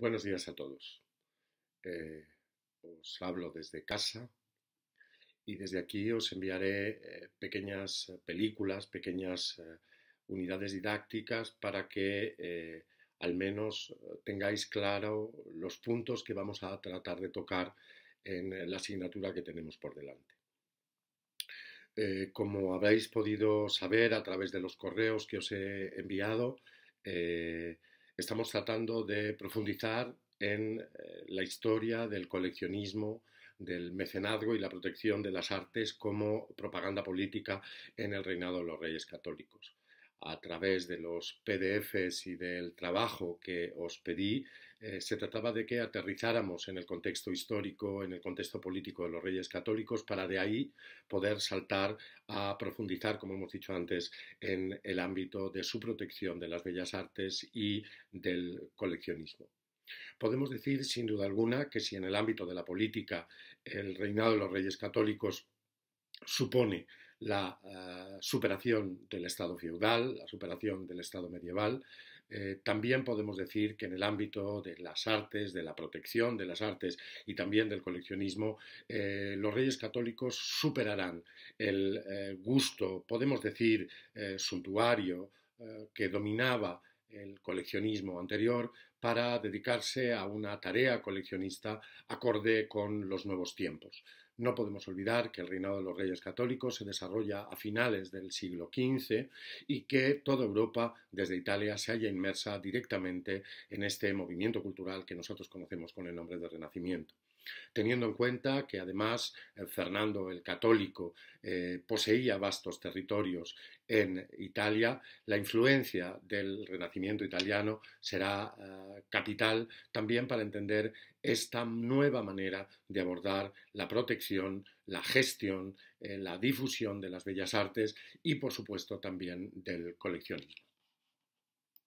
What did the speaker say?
Buenos días a todos. Eh, os hablo desde casa y desde aquí os enviaré eh, pequeñas eh, películas, pequeñas unidades didácticas para que al menos tengáis claro los puntos que vamos a tratar de tocar en la asignatura que tenemos por delante. como habréis podido saber a través de los correos que os he enviado, Estamos tratando de profundizar en eh, la historia del coleccionismo, del mecenazgo y la protección de las artes como propaganda política en el reinado de los reyes católicos a través de los PDFs y del trabajo que os pedí, eh, se trataba de que aterrizáramos en el contexto histórico, en el contexto político de los reyes católicos, para de ahí poder saltar a profundizar, como hemos dicho antes, en el ámbito de su protección de las bellas artes y del coleccionismo. Podemos decir, sin duda alguna, que si en el ámbito de la política el reinado de los reyes católicos supone la eh, superación del Estado feudal, la superación del Estado medieval. Eh, también podemos decir que en el ámbito de las artes, de la protección de las artes y también del coleccionismo, eh, los reyes católicos superarán el gusto, podemos decir, suntuario que dominaba el coleccionismo anterior para dedicarse a una tarea coleccionista acorde con los nuevos tiempos. No podemos olvidar que el reinado de los reyes católicos se desarrolla a finales del siglo XV y que toda Europa, desde Italia, se haya inmersa directamente en este movimiento cultural que nosotros conocemos con el nombre de Renacimiento teniendo en cuenta que además eh, Fernando el Católico eh, poseía vastos territorios en Italia, la influencia del Renacimiento italiano será eh, capital también para entender esta nueva manera de abordar la protección, la gestión, la difusión de las bellas artes y, por supuesto, también del coleccionismo.